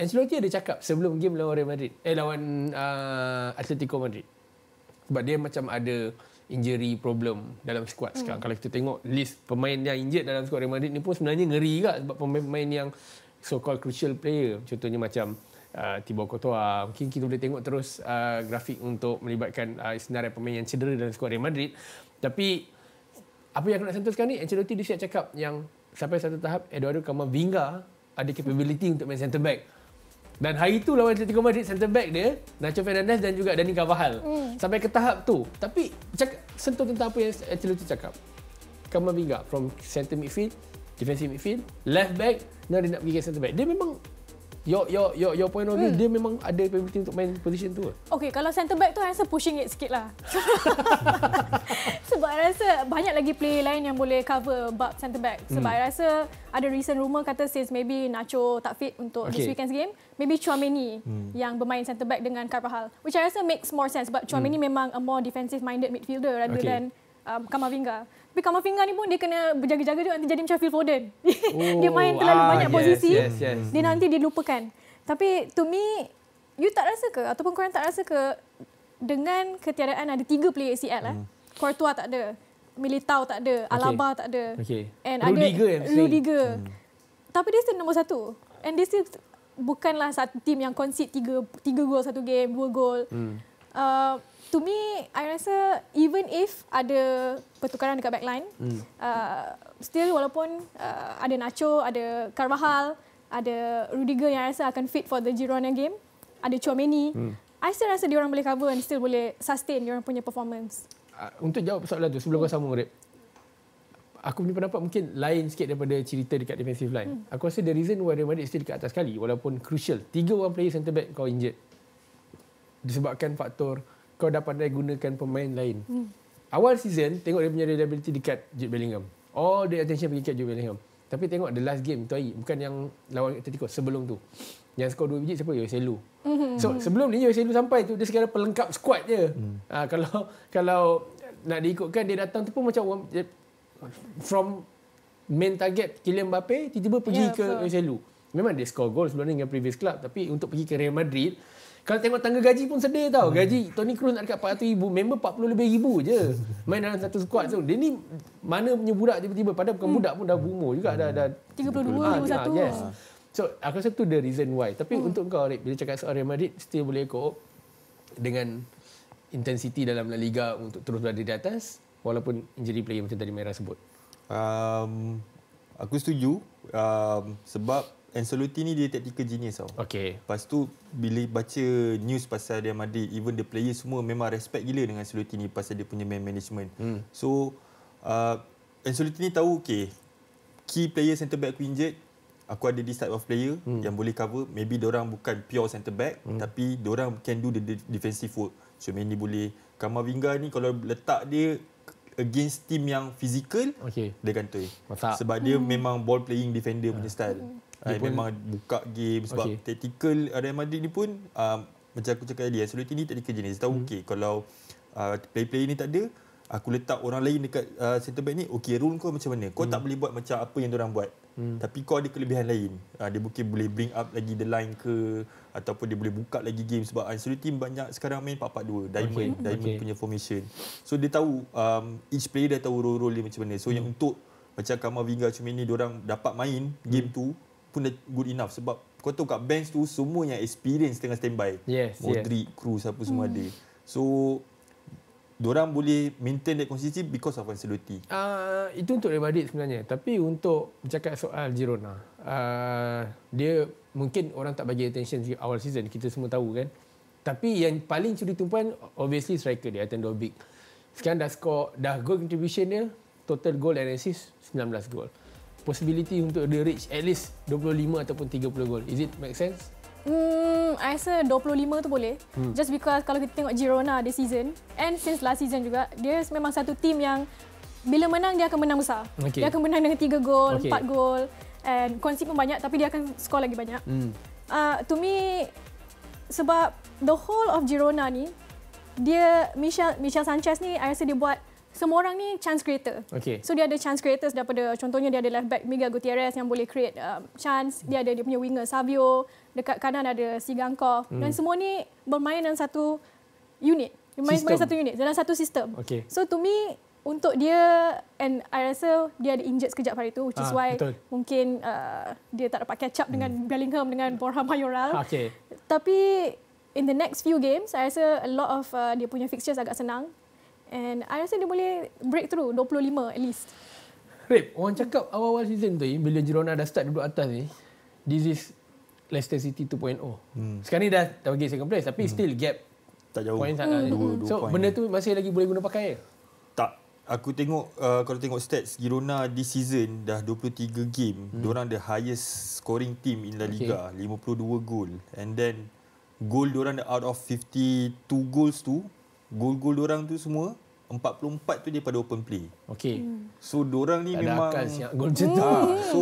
Ancelotti ada cakap sebelum game lawan Real Madrid. Eh lawan uh, Atletico Madrid. Sebab dia macam ada injury problem dalam squad sekarang. Hmm. Kalau kita tengok list pemain yang injured dalam squad Real Madrid ni pun sebenarnya ngeri juga sebab pemain-pemain yang so-called crucial player. Contohnya macam uh, Thibaut Courtois. Mungkin kita boleh tengok terus uh, grafik untuk melibatkan uh, senarai pemain yang cedera dalam squad Real Madrid. Tapi apa yang aku nak sentuh ni Ancelotti dia siap cakap yang sampai satu tahap Eduardo Camavinga ada capability untuk main centre back. Hmm. Dan hari itu lawan Atletico Madrid centre back dia Nacho Fernandez dan juga Dani Carvajal. Mm. Sampai ke tahap tu. Tapi cak, sentuh tentang apa yang Ancelotti cakap. Kamu Kamavinga from centre midfield, defensive midfield, left back, now dia nak pergi ke center back. Dia memang yo yo yo yo point of view, hmm. dia memang ada capability untuk main position tu. Okay, kalau centre back tu, saya rasa pushing it sikit lah. sebab I rasa banyak lagi play lain yang boleh cover bab centre back. Hmm. Sebab hmm. rasa ada recent rumor kata since maybe Nacho tak fit untuk okay. this weekend's game, maybe Chouameni hmm. yang bermain centre back dengan Carvajal. Which I rasa makes more sense sebab Chouameni hmm. memang a more defensive minded midfielder rather okay. than um, Kamavinga. Tapi Kamavinga ni pun dia kena berjaga-jaga dia nanti jadi macam Phil Foden. Oh, dia main oh, terlalu ah, banyak yes, posisi. Yes, yes. Dia hmm. nanti dia lupakan. Tapi to me, you tak rasa ke ataupun korang tak rasa ke dengan ketiadaan ada tiga player ACL lah. Eh, hmm. Courtois tak ada. Militao tak ada. Okay. Alaba tak ada. Okay. And Rudiger ada Rudiger. Hmm. Tapi dia still nombor satu. And dia still bukanlah satu tim yang concede tiga, tiga gol satu game, dua gol. Hmm. Uh, to me, I rasa even if ada pertukaran dekat backline, hmm. uh, still walaupun uh, ada Nacho, ada Carvajal, ada Rudiger yang I rasa akan fit for the Girona game, ada Chomini, hmm. I still rasa diorang boleh cover and still boleh sustain orang punya performance. Ah, untuk jawab persoalan tu, sebelum hmm. kau sambung, Rip. Aku punya pendapat mungkin lain sikit daripada cerita dekat defensive line. Hmm. Aku rasa the reason why Real Madrid still dekat atas sekali, walaupun crucial. Tiga orang player centre back kau injured. Disebabkan faktor kau dah pandai gunakan pemain lain. Hmm. Awal season, tengok dia punya reliability dekat Jude Bellingham. All the attention pergi dekat Jude Bellingham. Tapi tengok the last game tu hari. Bukan yang lawan Atletico sebelum tu. Yang skor dua biji siapa? Yoselu. Mhm. So sebelum ni Yoselu sampai tu dia segala pelengkap squad je. Hmm. Ha, kalau kalau nak diikutkan dia datang tu pun macam from main target Kylian Mbappe tiba-tiba pergi yeah, ke Yoselu. So. Memang dia score gol sebelum ni dengan previous club tapi untuk pergi ke Real Madrid kalau tengok tangga gaji pun sedih tau. Hmm. Gaji Tony Cruz nak dekat 400 ribu, member 40 lebih ribu je. Main dalam satu squad tu. Dia ni mana punya budak tiba-tiba. Padahal bukan hmm. budak pun dah berumur juga. Dah, dah 32, 31. Ah, ah, yes. So, aku rasa tu the reason why. Tapi hmm. untuk kau, Rik, bila cakap soal Real Madrid, still boleh go dengan intensiti dalam La Liga untuk terus berada di atas walaupun injury player macam tadi Merah sebut. Um, aku setuju. Um, sebab Ancelotti ni dia tactical genius tau. Okay. Lepas tu bila baca news pasal dia Madrid even the players semua memang respect gila dengan Ancelotti ni pasal dia punya man management. Hmm. So uh, Ancelotti ni tahu okay key player centre back aku injured aku ada this type of player hmm. yang boleh cover maybe orang bukan pure centre back hmm. tapi orang can do the defensive work. So Mendy boleh Kamavinga ni kalau letak dia against team yang physical okay. dia gantui. Sebab dia memang ball playing defender punya style. Hmm. I pun memang buka game sebab okay. tactical Real Madrid ni pun uh, macam aku cakap tadi Ancelotti ni tactical jenis tahu hmm. okey kalau ah, play play player ni tak ada aku letak orang lain dekat uh, ah, center back ni okey rule kau macam mana kau hmm. tak boleh buat macam apa yang orang buat hmm. tapi kau ada kelebihan lain uh, dia mungkin boleh bring up lagi the line ke ataupun dia boleh buka lagi game sebab Ancelotti banyak sekarang main 4-4-2 diamond okay. diamond okay. punya formation so dia tahu um, each player dia tahu role-role dia macam mana so hmm. yang untuk macam Kamavinga cuma ni orang dapat main game hmm. tu pun dah good enough sebab kau tahu kat bench tu semua yang experience tengah standby. Yes. Modric, yeah. Cruz apa semua hmm. ada. So Diorang boleh maintain that consistency because of Ancelotti. Uh, itu untuk Real Madrid sebenarnya. Tapi untuk bercakap soal Girona. Uh, dia mungkin orang tak bagi attention di awal season. Kita semua tahu kan. Tapi yang paling curi tumpuan obviously striker dia. Atendor Big. Sekarang dah skor, dah goal contribution dia. Total goal and assist 19 goal possibility untuk dia reach at least 25 ataupun 30 gol. Is it make sense? Hmm, I rasa 25 tu boleh. Hmm. Just because kalau kita tengok Girona this season and since last season juga, dia memang satu team yang bila menang dia akan menang besar. Okay. Dia akan menang dengan 3 gol, okay. 4 gol and konsep pun banyak tapi dia akan score lagi banyak. Hmm. Uh, to me sebab the whole of Girona ni dia Michel Michel Sanchez ni I rasa dia buat semua orang ni chance creator. Okay. So dia ada chance creators daripada contohnya dia ada left back Miguel Gutierrez yang boleh create um, chance, dia ada dia punya winger Savio, dekat kanan ada Sigankov hmm. dan semua ni bermain dalam satu unit. Main dalam satu unit dalam satu sistem. Okay. So to me untuk dia and I rasa dia ada injured sekejap hari itu, which is ha, why betul. mungkin uh, dia tak dapat catch up hmm. dengan Bellingham dengan Borja Mayoral. Okay. Tapi in the next few games I rasa a lot of uh, dia punya fixtures agak senang And I rasa dia boleh through 25 at least. Rip, orang cakap awal-awal season tu, bila Girona dah start duduk atas ni, this is Leicester City 2.0. Hmm. Sekarang ni dah, dah bagi second place, tapi hmm. still gap. Tak jauh. Point hmm, sana. Hmm. So, point benda tu masih lagi boleh guna pakai ke? Tak. Aku tengok, uh, kalau tengok stats, Girona this season dah 23 game. Hmm. Diorang the highest scoring team in La Liga. 52 goal. And then, goal diorang the out of 52 goals tu, gol-gol orang tu semua 44 tu pada open play. Okey. Hmm. So orang ni tak memang ada akal gol cerita. Ha, hmm. ah. so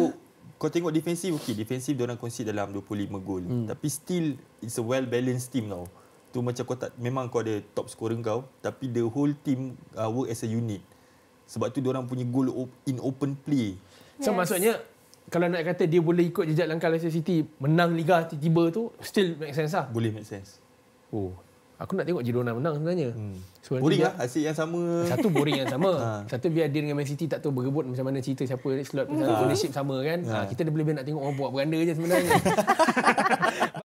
kau tengok defensif okey, defensif dia orang concede dalam 25 gol. Hmm. Tapi still it's a well balanced team now. Tu macam kau tak memang kau ada top scorer kau, tapi the whole team uh, work as a unit. Sebab tu dia orang punya goal in open play. Yes. So maksudnya kalau nak kata dia boleh ikut jejak langkah Leicester City menang liga tiba-tiba tu still make sense lah. Boleh make sense. Oh, Aku nak tengok Girona menang sebenarnya. Hmm. Boring lah, asyik yang sama. Satu boring yang sama. ha. Satu biar dia dengan Man City tak tahu berebut macam mana cerita siapa slot pasal hmm. ha. ownership sama kan. Ha. Ha. Kita lebih-lebih nak tengok orang buat beranda je sebenarnya.